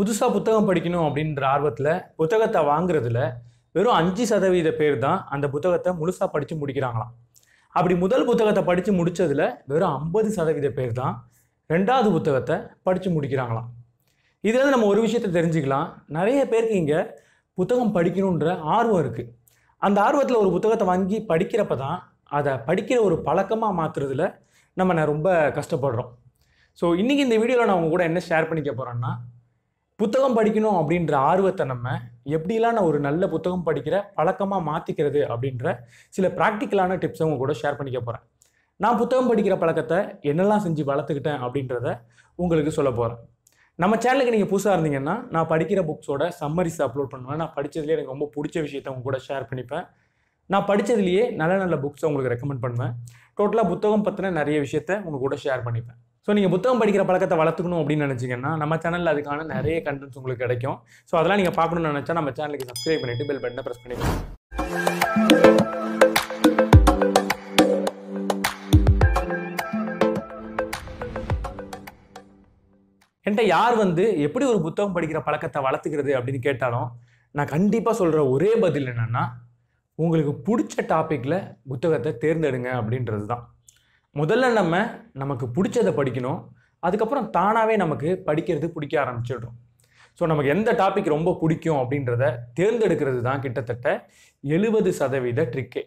புதுசாக புத்தகம் படிக்கணும் அப்படின்ற ஆர்வத்தில் புத்தகத்தை வாங்குறதுல வெறும் அஞ்சு சதவீத பேர் தான் அந்த புத்தகத்தை முழுசாக படித்து முடிக்கிறாங்களாம் அப்படி முதல் புத்தகத்தை படித்து முடித்ததில் வெறும் ஐம்பது சதவீத பேர் தான் ரெண்டாவது புத்தகத்தை படித்து முடிக்கிறாங்களாம் இதுலேருந்து நம்ம ஒரு விஷயத்தை தெரிஞ்சுக்கலாம் நிறைய பேருக்கு இங்கே புத்தகம் படிக்கணுன்ற ஆர்வம் இருக்குது அந்த ஆர்வத்தில் ஒரு புத்தகத்தை வாங்கி படிக்கிறப்ப தான் அதை படிக்கிற ஒரு பழக்கமாக மாற்றுறதுல நம்ம ரொம்ப கஷ்டப்படுறோம் ஸோ இன்றைக்கி இந்த வீடியோவில் நான் உங்கள் கூட என்ன ஷேர் பண்ணிக்க போகிறேன்னா புத்தகம் படிக்கணும் அப்படின்ற ஆர்வத்தை நம்ம எப்படிலாம் நான் ஒரு நல்ல புத்தகம் படிக்கிற பழக்கமாக மாற்றிக்கிறது அப்படின்ற சில ப்ராக்டிக்கலான டிப்ஸ் உங்க கூட ஷேர் பண்ணிக்க போகிறேன் நான் புத்தகம் படிக்கிற பழக்கத்தை என்னெல்லாம் செஞ்சு வளர்த்துக்கிட்டேன் அப்படின்றத உங்களுக்கு சொல்ல போகிறேன் நம்ம சேனலுக்கு நீங்கள் புதுசாக இருந்தீங்கன்னா நான் படிக்கிற புக்ஸோட சம்மரிஸ் அப்லோட் பண்ணுவேன் நான் படித்ததுலேயே எனக்கு ரொம்ப பிடிச்ச விஷயத்த உங்க கூட ஷேர் பண்ணிப்பேன் நான் படித்ததுலேயே நல்ல நல்ல புக்ஸை உங்களுக்கு ரெக்கமெண்ட் பண்ணுவேன் டோட்டலாக புத்தகம் பற்றின நிறைய விஷயத்த உங்கள் கூட ஷேர் பண்ணிப்பேன் ஸோ நீங்கள் புத்தகம் படிக்கிற பழக்கத்தை வளர்த்துக்கணும் அப்படின்னு நினச்சிங்கன்னா நம்ம சேனலில் அதுக்கான நிறைய கண்டென்ட்ஸ் உங்களுக்கு கிடைக்கும் ஸோ அதெல்லாம் நீங்கள் பார்க்கணும்னு நினச்சா நம்ம சேனலுக்கு சப்ஸ்கிரைப் பண்ணிவிட்டு பெல் பட்டனை ப்ரெஸ் பண்ணிக்கலாம் என்கிட்ட யார் வந்து எப்படி ஒரு புத்தகம் படிக்கிற பழக்கத்தை வளர்த்துக்கிறது அப்படின்னு கேட்டாலும் நான் கண்டிப்பாக சொல்கிற ஒரே பதில் என்னென்னா உங்களுக்கு பிடிச்ச டாப்பிக்கில் புத்தகத்தை தேர்ந்தெடுங்க அப்படின்றது தான் முதல்ல நம்ம நமக்கு பிடிச்சதை படிக்கணும் அதுக்கப்புறம் தானாகவே நமக்கு படிக்கிறது பிடிக்க ஆரம்பிச்சிடும் ஸோ நமக்கு எந்த டாபிக் ரொம்ப பிடிக்கும் அப்படின்றத தேர்ந்தெடுக்கிறது தான் கிட்டத்தட்ட எழுபது சதவீத ட்ரிக்கே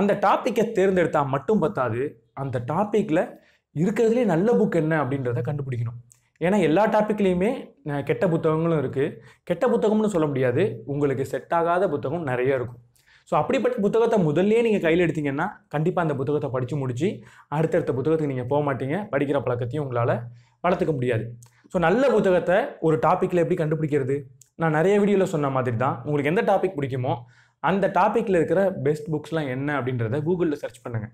அந்த டாப்பிக்கை தேர்ந்தெடுத்தால் மட்டும் பத்தாது அந்த டாப்பிக்கில் இருக்கிறதுலே நல்ல புக் என்ன அப்படின்றத கண்டுபிடிக்கணும் ஏன்னா எல்லா டாப்பிக்லேயுமே கெட்ட புத்தகங்களும் இருக்குது கெட்ட புத்தகம்னு சொல்ல முடியாது உங்களுக்கு செட் ஆகாத புத்தகம் நிறைய இருக்கும் ஸோ அப்படிப்பட்ட புத்தகத்தை முதல்லே நீங்கள் கையில் எடுத்தீங்கன்னா கண்டிப்பாக அந்த புத்தகத்தை படித்து முடித்து அடுத்தடுத்த புத்தகத்துக்கு நீங்கள் போக மாட்டீங்க படிக்கிற பழக்கத்தையும் உங்களால் வளர்த்துக்க முடியாது ஸோ நல்ல புத்தகத்தை ஒரு டாப்பிக்கில் எப்படி கண்டுபிடிக்கிறது நான் நிறைய வீடியோவில் சொன்ன மாதிரி தான் உங்களுக்கு எந்த டாபிக் பிடிக்குமோ அந்த டாப்பிக்கில் இருக்கிற பெஸ்ட் புக்ஸ்லாம் என்ன அப்படின்றத கூகுளில் சர்ச் பண்ணுங்கள்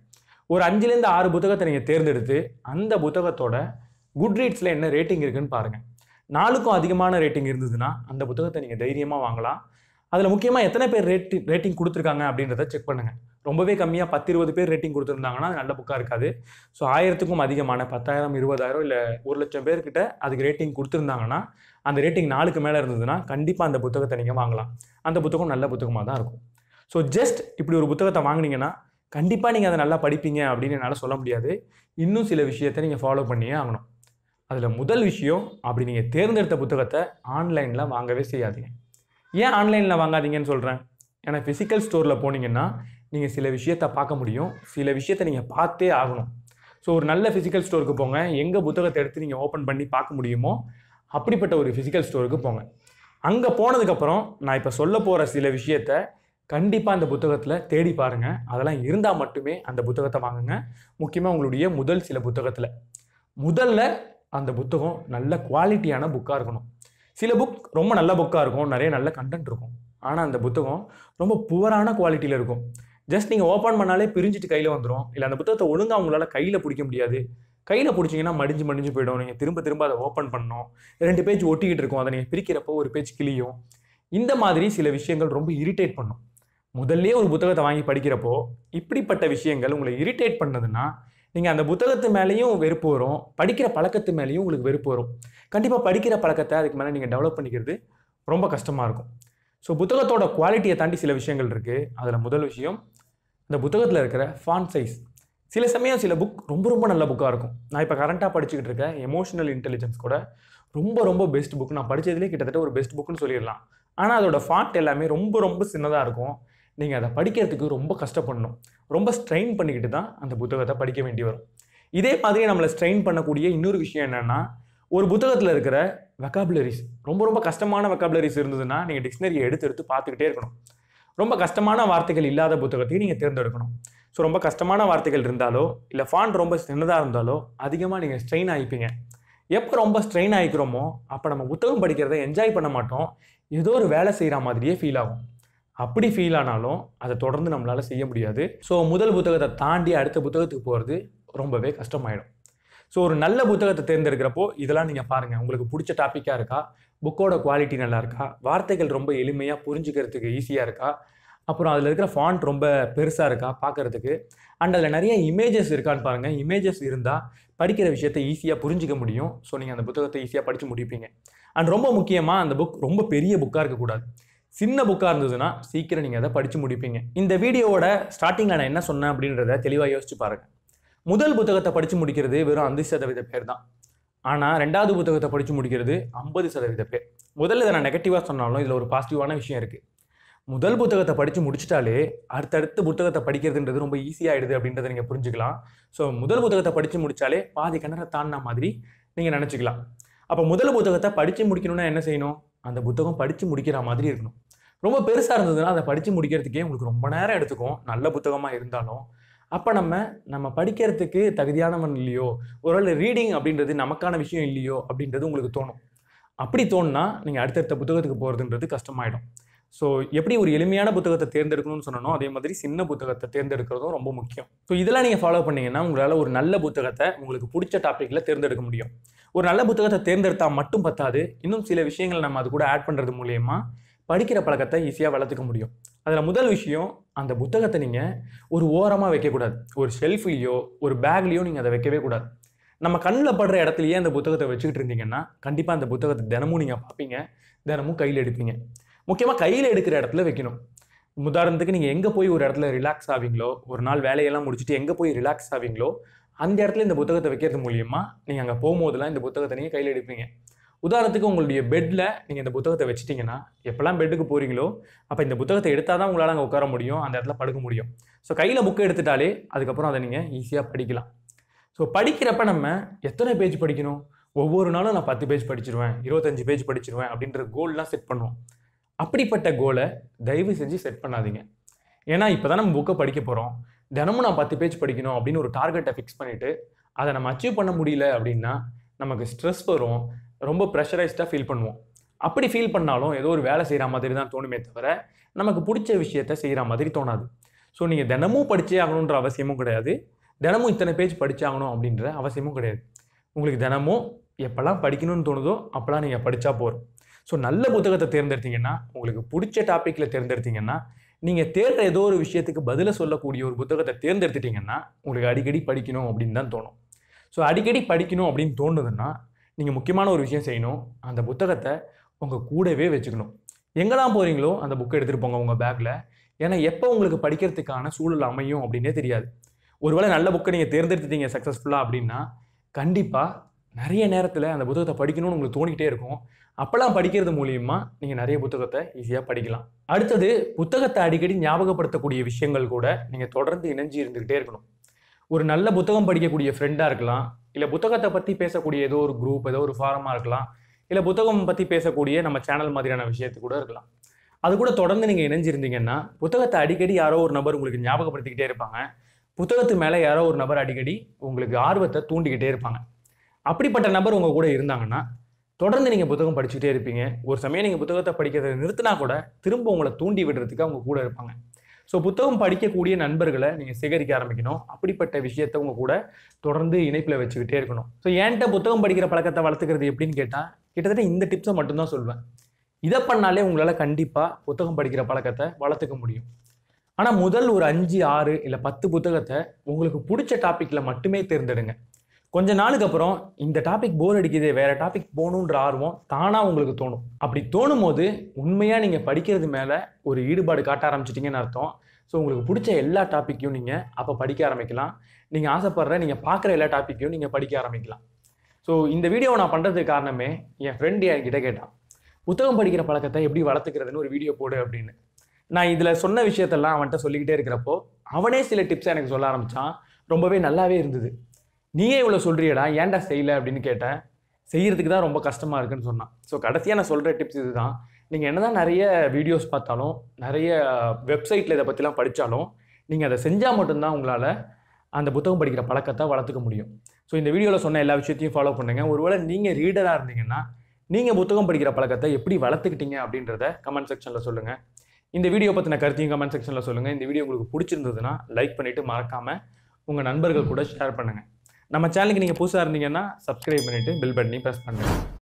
ஒரு அஞ்சுலேருந்து ஆறு புத்தகத்தை நீங்கள் தேர்ந்தெடுத்து அந்த புத்தகத்தோட குட் ரீட்ஸில் என்ன ரேட்டிங் இருக்குதுன்னு பாருங்கள் நாளுக்கும் அதிகமான ரேட்டிங் இருந்ததுன்னா அந்த புத்தகத்தை நீங்கள் தைரியமாக வாங்கலாம் அதில் முக்கியமாக எத்தனை பேர் ரேட்டிங் ரேட்டிங் கொடுத்துருக்காங்க அப்படின்றத செக் பண்ணுங்கள் ரொம்பவே கம்மியாக பத்து இருபது பேர் ரேட்டிங் கொடுத்துருந்தாங்கன்னா அது நல்ல புக்காக இருக்காது ஸோ ஆயிரத்துக்கும் அதிகமான பத்தாயிரம் இருபதாயிரம் இல்லை ஒரு லட்சம் பேர்கிட்ட அதுக்கு ரேட்டிங் கொடுத்துருந்தாங்கன்னா அந்த ரேட்டிங் நாளுக்கு மேலே இருந்ததுன்னா கண்டிப்பாக அந்த புத்தகத்தை நீங்கள் வாங்கலாம் அந்த புத்தகம் நல்ல புத்தகமாக தான் இருக்கும் ஸோ ஜஸ்ட் இப்படி ஒரு புத்தகத்தை வாங்கினீங்கன்னா கண்டிப்பாக நீங்கள் அதை நல்லா படிப்பீங்க அப்படின்னு என்னால் சொல்ல முடியாது இன்னும் சில விஷயத்தை நீங்கள் ஃபாலோ பண்ணியே ஆகணும் அதில் முதல் விஷயம் அப்படி நீங்கள் தேர்ந்தெடுத்த புத்தகத்தை ஆன்லைனில் வாங்கவே செய்யாதீங்க ஏன் ஆன்லைனில் வாங்காதீங்கன்னு சொல்கிறேன் ஏன்னா ஃபிசிக்கல் ஸ்டோரில் போனீங்கன்னா நீங்கள் சில விஷயத்தை பார்க்க முடியும் சில விஷயத்தை நீங்கள் பார்த்தே ஆகணும் ஸோ ஒரு நல்ல ஃபிசிக்கல் ஸ்டோருக்கு போங்க எங்கே புத்தகத்தை எடுத்து நீங்கள் ஓப்பன் பண்ணி பார்க்க முடியுமோ அப்படிப்பட்ட ஒரு ஃபிசிக்கல் ஸ்டோருக்கு போங்க அங்கே போனதுக்கப்புறம் நான் இப்போ சொல்ல போகிற சில விஷயத்த கண்டிப்பாக அந்த புத்தகத்தில் தேடி பாருங்கள் அதெல்லாம் இருந்தால் மட்டுமே அந்த புத்தகத்தை வாங்குங்க முக்கியமாக உங்களுடைய முதல் சில புத்தகத்தில் முதல்ல அந்த புத்தகம் நல்ல குவாலிட்டியான புக்காக இருக்கணும் சில புக் ரொம்ப நல்ல புக்காக இருக்கும் நிறைய நல்ல கண்டென்ட் இருக்கும் ஆனால் அந்த புத்தகம் ரொம்ப புவரான குவாலிட்டியில் இருக்கும் ஜஸ்ட் நீங்கள் ஓப்பன் பண்ணாலே பிரிஞ்சிட்டு கையில் வந்துடும் இல்லை அந்த புத்தகத்தை ஒழுங்காக உங்களால் கையில் பிடிக்க முடியாது கையில் பிடிச்சிங்கன்னா மடிஞ்சு மடிஞ்சு போயிடும் நீங்கள் திரும்ப திரும்ப அதை ஓப்பன் பண்ணணும் ரெண்டு பேஜ் ஒட்டிக்கிட்டு இருக்கும் அதை நீங்கள் பிரிக்கிறப்போ ஒரு பேஜ் கிளியும் இந்த மாதிரி சில விஷயங்கள் ரொம்ப இரிட்டேட் பண்ணும் முதல்ல ஒரு புத்தகத்தை வாங்கி படிக்கிறப்போ இப்படிப்பட்ட விஷயங்கள் உங்களை இரிட்டேட் பண்ணதுன்னா நீங்கள் அந்த புத்தகத்து மேலேயும் வெறுப்பு வரும் படிக்கிற பழக்கத்து மேலேயும் உங்களுக்கு வெறுப்பு வரும் கண்டிப்பாக படிக்கிற பழக்கத்தை அதுக்கு மேலே நீங்கள் டெவலப் பண்ணிக்கிறது ரொம்ப கஷ்டமாக இருக்கும் ஸோ புத்தகத்தோட குவாலிட்டியை தாண்டி சில விஷயங்கள் இருக்குது அதில் முதல் விஷயம் இந்த புத்தகத்தில் இருக்கிற ஃபான் சைஸ் சில சமயம் சில புக் ரொம்ப ரொம்ப நல்ல புக்காக இருக்கும் நான் இப்போ கரண்ட்டாக படிச்சுக்கிட்டு இருக்கேன் எமோஷனல் இன்டெலிஜென்ஸ் கூட ரொம்ப ரொம்ப பெஸ்ட் புக் நான் படித்ததுலேயே கிட்டத்தட்ட ஒரு பெஸ்ட் புக்குன்னு சொல்லிடலாம் ஆனால் அதோட ஃபாண்ட் எல்லாமே ரொம்ப ரொம்ப சின்னதாக இருக்கும் நீங்கள் அதை படிக்கிறதுக்கு ரொம்ப கஷ்டப்படணும் ரொம்ப ஸ்ட்ரெயின் பண்ணிக்கிட்டு தான் அந்த புத்தகத்தை படிக்க வேண்டி வரும் இதே மாதிரி நம்மளை ஸ்ட்ரெயின் பண்ணக்கூடிய இன்னொரு விஷயம் என்னென்னா ஒரு புத்தகத்தில் இருக்கிற வெக்காபுலரிஸ் ரொம்ப ரொம்ப கஷ்டமான வெக்காபுலரிஸ் இருந்ததுன்னா நீங்கள் டிக்ஷனரியை எடுத்து எடுத்து பார்த்துக்கிட்டே இருக்கணும் ரொம்ப கஷ்டமான வார்த்தைகள் இல்லாத புத்தகத்தையும் நீங்கள் தேர்ந்தெடுக்கணும் ஸோ ரொம்ப கஷ்டமான வார்த்தைகள் இருந்தாலோ இல்லை ஃபான் ரொம்ப சின்னதாக இருந்தாலோ அதிகமாக நீங்கள் ஸ்ட்ரெயின் ஆகிப்பீங்க எப்போ ரொம்ப ஸ்ட்ரெயின் ஆகிக்கிறோமோ அப்போ நம்ம புத்தகம் படிக்கிறத என்ஜாய் பண்ண மாட்டோம் ஏதோ ஒரு வேலை செய்கிற மாதிரியே ஃபீல் ஆகும் அப்படி ஃபீல் ஆனாலும் அதை தொடர்ந்து நம்மளால் செய்ய முடியாது ஸோ முதல் புத்தகத்தை தாண்டி அடுத்த புத்தகத்துக்கு போகிறது ரொம்பவே கஷ்டமாயிடும் ஸோ ஒரு நல்ல புத்தகத்தை தேர்ந்தெடுக்கிறப்போ இதெல்லாம் நீங்கள் பாருங்கள் உங்களுக்கு பிடிச்ச டாப்பிக்காக இருக்கா புக்கோட குவாலிட்டி நல்லா இருக்கா வார்த்தைகள் ரொம்ப எளிமையாக புரிஞ்சுக்கிறதுக்கு ஈஸியாக இருக்கா அப்புறம் அதில் இருக்கிற ஃபாண்ட் ரொம்ப பெருசாக இருக்கா பார்க்குறதுக்கு அண்ட் அதில் நிறைய இமேஜஸ் இருக்கான்னு பாருங்கள் இமேஜஸ் இருந்தால் படிக்கிற விஷயத்தை ஈஸியாக புரிஞ்சிக்க முடியும் ஸோ நீங்கள் அந்த புத்தகத்தை ஈஸியாக படித்து முடிப்பீங்க அண்ட் ரொம்ப முக்கியமாக அந்த புக் ரொம்ப பெரிய புக்காக இருக்கக்கூடாது சின்ன புக்காக இருந்ததுன்னா சீக்கிரம் நீங்கள் அதை படித்து முடிப்பீங்க இந்த வீடியோவோட ஸ்டார்டிங்கில் நான் என்ன சொன்னேன் அப்படின்றத தெளிவாக யோசிச்சு பாருங்கள் முதல் புத்தகத்தை படித்து முடிக்கிறது வெறும் அஞ்சு சதவீத பேர் தான் ஆனால் ரெண்டாவது புத்தகத்தை படித்து முடிக்கிறது ஐம்பது சதவீத பேர் முதல்ல இதை நான் நெகட்டிவாக சொன்னாலும் இதில் ஒரு பாசிட்டிவான விஷயம் இருக்குது முதல் புத்தகத்தை படித்து முடிச்சிட்டாலே அடுத்தடுத்து புத்தகத்தை படிக்கிறதுன்றது ரொம்ப ஈஸியாகிடுது அப்படின்றத நீங்கள் புரிஞ்சுக்கலாம் ஸோ முதல் புத்தகத்தை படித்து முடித்தாலே பாதி கிணற தாண்டின மாதிரி நீங்கள் நினச்சிக்கலாம் அப்போ முதல் புத்தகத்தை படித்து முடிக்கணும்னா என்ன செய்யணும் அந்த புத்தகம் படித்து முடிக்கிற மாதிரி இருக்கணும் ரொம்ப பெருசாக இருந்ததுன்னா அதை படித்து முடிக்கிறதுக்கே உங்களுக்கு ரொம்ப நேரம் எடுத்துக்கும் நல்ல புத்தகமாக இருந்தாலும் அப்போ நம்ம நம்ம படிக்கிறதுக்கு தகுதியானவன் இல்லையோ ஒருவேளை ரீடிங் அப்படின்றது நமக்கான விஷயம் இல்லையோ அப்படின்றது உங்களுக்கு தோணும் அப்படி தோணுனா நீங்கள் அடுத்தடுத்த புத்தகத்துக்கு போகிறதுன்றது கஷ்டமாயிடும் ஸோ எப்படி ஒரு எளிமையான புத்தகத்தை தேர்ந்தெடுக்கணும்னு சொன்னோம் அதே மாதிரி சின்ன புத்தகத்தை தேர்ந்தெடுக்கிறதும் ரொம்ப முக்கியம் ஸோ இதெல்லாம் நீங்கள் ஃபாலோ பண்ணிங்கன்னா உங்களால் ஒரு நல்ல புத்தகத்தை உங்களுக்கு பிடிச்ச டாப்பிக்கில் தேர்ந்தெடுக்க முடியும் ஒரு நல்ல புத்தகத்தை தேர்ந்தெடுத்தால் மட்டும் பத்தாது இன்னும் சில விஷயங்கள் நம்ம அது கூட ஆட் பண்ணுறது மூலயமா படிக்கிற பழக்கத்தை ஈஸியாக வளர்த்துக்க முடியும் அதில் முதல் விஷயம் அந்த புத்தகத்தை நீங்கள் ஒரு ஓரமாக வைக்கக்கூடாது ஒரு ஷெல்ஃப்லேயோ ஒரு பேக்லேயோ நீங்கள் அதை வைக்கவே கூடாது நம்ம கண்ணில் படுற இடத்துலையே அந்த புத்தகத்தை வச்சுக்கிட்டு இருந்தீங்கன்னா கண்டிப்பாக அந்த புத்தகத்தை தினமும் நீங்கள் பார்ப்பீங்க தினமும் கையில் எடுப்பீங்க முக்கியமாக கையில் எடுக்கிற இடத்துல வைக்கணும் உதாரணத்துக்கு நீங்கள் எங்கே போய் ஒரு இடத்துல ரிலாக்ஸ் ஆவீங்களோ ஒரு நாள் வேலையெல்லாம் முடிச்சுட்டு எங்கே போய் ரிலாக்ஸ் ஆவீங்களோ அந்த இடத்துல இந்த புத்தகத்தை வைக்கிறது மூலியமாக நீங்கள் அங்கே போகும்போதெல்லாம் இந்த புத்தகத்தை நீங்கள் கையில் எடுப்பீங்க உதாரணத்துக்கு உங்களுடைய பெட்டில் நீங்கள் இந்த புத்தகத்தை வச்சுட்டிங்கன்னா எப்போல்லாம் பெட்டுக்கு போகிறீங்களோ அப்போ இந்த புத்தகத்தை எடுத்தால் தான் உங்களால் அங்கே உட்கார முடியும் அந்த இடத்துல படுக்க முடியும் ஸோ கையில் புக்கை எடுத்துட்டாலே அதுக்கப்புறம் அதை நீங்கள் ஈஸியாக படிக்கலாம் ஸோ படிக்கிறப்ப நம்ம எத்தனை பேஜ் படிக்கணும் ஒவ்வொரு நாளும் நான் பத்து பேஜ் படிச்சிருவேன் இருபத்தஞ்சு பேஜ் படிச்சிருவேன் அப்படின்ற கோல்லாம் செட் பண்ணுவோம் அப்படிப்பட்ட கோலை தயவு செஞ்சு செட் பண்ணாதீங்க ஏன்னா இப்போ தான் நம்ம புக்கை படிக்க போகிறோம் தினமும் நான் பத்து பேஜ் படிக்கணும் அப்படின்னு ஒரு டார்கெட்டை ஃபிக்ஸ் பண்ணிவிட்டு அதை நம்ம அச்சீவ் பண்ண முடியல அப்படின்னா நமக்கு ஸ்ட்ரெஸ் வரும் ரொம்ப ப்ரெஷரைஸ்டாக ஃபீல் பண்ணுவோம் அப்படி ஃபீல் பண்ணாலும் ஏதோ ஒரு வேலை செய்கிற மாதிரி தான் தோணுமே தவிர நமக்கு பிடிச்ச விஷயத்த செய்கிற மாதிரி தோணாது ஸோ நீங்கள் தினமும் படித்தே ஆகணுன்ற அவசியமும் கிடையாது தினமும் இத்தனை பேஜ் படித்தாகணும் அப்படின்ற அவசியமும் கிடையாது உங்களுக்கு தினமும் எப்போல்லாம் படிக்கணும்னு தோணுதோ அப்போல்லாம் நீங்கள் படித்தா போகிறோம் ஸோ நல்ல புத்தகத்தை தேர்ந்தெடுத்தீங்கன்னா உங்களுக்கு பிடிச்ச டாப்பிக்கில் தேர்ந்தெடுத்தீங்கன்னா நீங்கள் தேடுற ஏதோ ஒரு விஷயத்துக்கு பதிலை சொல்லக்கூடிய ஒரு புத்தகத்தை தேர்ந்தெடுத்துட்டிங்கன்னா உங்களுக்கு அடிக்கடி படிக்கணும் அப்படின்னு தான் தோணும் ஸோ அடிக்கடி படிக்கணும் அப்படின்னு தோணுதுன்னா நீங்கள் முக்கியமான ஒரு விஷயம் செய்யணும் அந்த புத்தகத்தை உங்கள் கூடவே வச்சுக்கணும் எங்கெல்லாம் போகிறீங்களோ அந்த புக்கை எடுத்துகிட்டு போங்க உங்கள் பேக்கில் ஏன்னா எப்போ உங்களுக்கு படிக்கிறதுக்கான சூழல் அமையும் அப்படின்னே தெரியாது ஒருவேளை நல்ல புக்கை நீங்கள் தேர்ந்தெடுத்துட்டீங்க சக்ஸஸ்ஃபுல்லாக அப்படின்னா கண்டிப்பாக நிறைய நேரத்தில் அந்த புத்தகத்தை படிக்கணும்னு உங்களுக்கு தோணிக்கிட்டே இருக்கும் அப்போல்லாம் படிக்கிறது மூலியமாக நீங்கள் நிறைய புத்தகத்தை ஈஸியாக படிக்கலாம் அடுத்தது புத்தகத்தை அடிக்கடி ஞாபகப்படுத்தக்கூடிய விஷயங்கள் கூட நீங்கள் தொடர்ந்து இணைஞ்சு இருந்துக்கிட்டே இருக்கணும் ஒரு நல்ல புத்தகம் படிக்கக்கூடிய ஃப்ரெண்டாக இருக்கலாம் இல்லை புத்தகத்தை பற்றி பேசக்கூடிய ஏதோ ஒரு குரூப் ஏதோ ஒரு ஃபாரமாக இருக்கலாம் இல்லை புத்தகம் பற்றி பேசக்கூடிய நம்ம சேனல் மாதிரியான விஷயத்து கூட இருக்கலாம் அது கூட தொடர்ந்து நீங்கள் இணைஞ்சிருந்தீங்கன்னா புத்தகத்தை அடிக்கடி யாரோ ஒரு நபர் உங்களுக்கு ஞாபகப்படுத்திக்கிட்டே இருப்பாங்க புத்தகத்து மேலே யாரோ ஒரு நபர் அடிக்கடி உங்களுக்கு ஆர்வத்தை தூண்டிக்கிட்டே இருப்பாங்க அப்படிப்பட்ட நபர் உங்கள் கூட இருந்தாங்கன்னா தொடர்ந்து நீங்கள் புத்தகம் படிச்சுக்கிட்டே இருப்பீங்க ஒரு சமயம் நீங்கள் புத்தகத்தை படிக்கிறத நிறுத்தினா கூட திரும்ப உங்களை தூண்டி விடுறதுக்கு அவங்க கூட இருப்பாங்க ஸோ புத்தகம் படிக்கக்கூடிய நண்பர்களை நீங்கள் சேகரிக்க ஆரம்பிக்கணும் அப்படிப்பட்ட விஷயத்த உங்கள் கூட தொடர்ந்து இணைப்பில் வச்சுக்கிட்டே இருக்கணும் ஸோ ஏன்ட்ட புத்தகம் படிக்கிற பழக்கத்தை வளர்த்துக்கிறது எப்படின்னு கேட்டால் கிட்டத்தட்ட இந்த டிப்ஸை மட்டும்தான் சொல்வேன் இதை பண்ணாலே உங்களால் கண்டிப்பாக புத்தகம் படிக்கிற பழக்கத்தை வளர்த்துக்க முடியும் ஆனால் முதல் ஒரு அஞ்சு ஆறு இல்லை பத்து புத்தகத்தை உங்களுக்கு பிடிச்ச டாப்பிக்கில் மட்டுமே தேர்ந்தெடுங்க கொஞ்ச நாளுக்கு அப்புறம் இந்த டாபிக் போர் அடிக்குது வேற டாபிக் போகணுன்ற ஆர்வம் தானாக உங்களுக்கு தோணும் அப்படி தோணும் போது உண்மையாக நீங்கள் படிக்கிறது மேலே ஒரு ஈடுபாடு காட்ட ஆரம்பிச்சிட்டிங்கன்னு அர்த்தம் ஸோ உங்களுக்கு பிடிச்ச எல்லா டாப்பிக்கையும் நீங்கள் அப்போ படிக்க ஆரம்பிக்கலாம் நீங்கள் ஆசைப்படுற நீங்கள் பார்க்குற எல்லா டாப்பிக்கையும் நீங்கள் படிக்க ஆரம்பிக்கலாம் ஸோ இந்த வீடியோவை நான் பண்ணுறதுக்கு காரணமே என் ஃப்ரெண்டு என்கிட்ட கேட்டான் புத்தகம் படிக்கிற பழக்கத்தை எப்படி வளர்த்துக்கிறதுன்னு ஒரு வீடியோ போடு அப்படின்னு நான் இதில் சொன்ன விஷயத்தெல்லாம் அவன்கிட்ட சொல்லிக்கிட்டே இருக்கிறப்போ அவனே சில டிப்ஸை எனக்கு சொல்ல ஆரம்பித்தான் ரொம்பவே நல்லாவே இருந்தது நீயே இவ்வளோ சொல்கிறியடா ஏன்டா செய்யலை அப்படின்னு கேட்டேன் செய்கிறதுக்கு தான் ரொம்ப கஷ்டமாக இருக்குன்னு சொன்னான் ஸோ கடைசியாக நான் சொல்கிற டிப்ஸ் இது தான் நீங்கள் என்ன தான் நிறைய வீடியோஸ் பார்த்தாலும் நிறைய வெப்சைட்டில் இதை பற்றிலாம் படித்தாலும் நீங்கள் அதை செஞ்சால் மட்டும்தான் உங்களால் அந்த புத்தகம் படிக்கிற பழக்கத்தை வளர்த்துக்க முடியும் ஸோ இந்த வீடியோவில் சொன்ன எல்லா விஷயத்தையும் ஃபாலோ பண்ணுங்கள் ஒருவேளை நீங்கள் ரீடராக இருந்தீங்கன்னா நீங்கள் புத்தகம் படிக்கிற பழக்கத்தை எப்படி வளர்த்துக்கிட்டீங்க அப்படின்றத கமெண்ட் செக்ஷனில் சொல்லுங்கள் இந்த வீடியோ பற்றின கருத்தையும் கமெண்ட் செக்ஷனில் சொல்லுங்கள் இந்த வீடியோ உங்களுக்கு பிடிச்சிருந்ததுன்னா லைக் பண்ணிவிட்டு மறக்காமல் உங்கள் நண்பர்கள் கூட ஷேர் பண்ணுங்கள் நம்ம சேனலுக்கு நீங்கள் புதுசாக இருந்தீங்கன்னா சப்ஸ்கிரைப் பண்ணிவிட்டு பில் பண்ணி ப்ரெஸ் பண்ணுங்கள்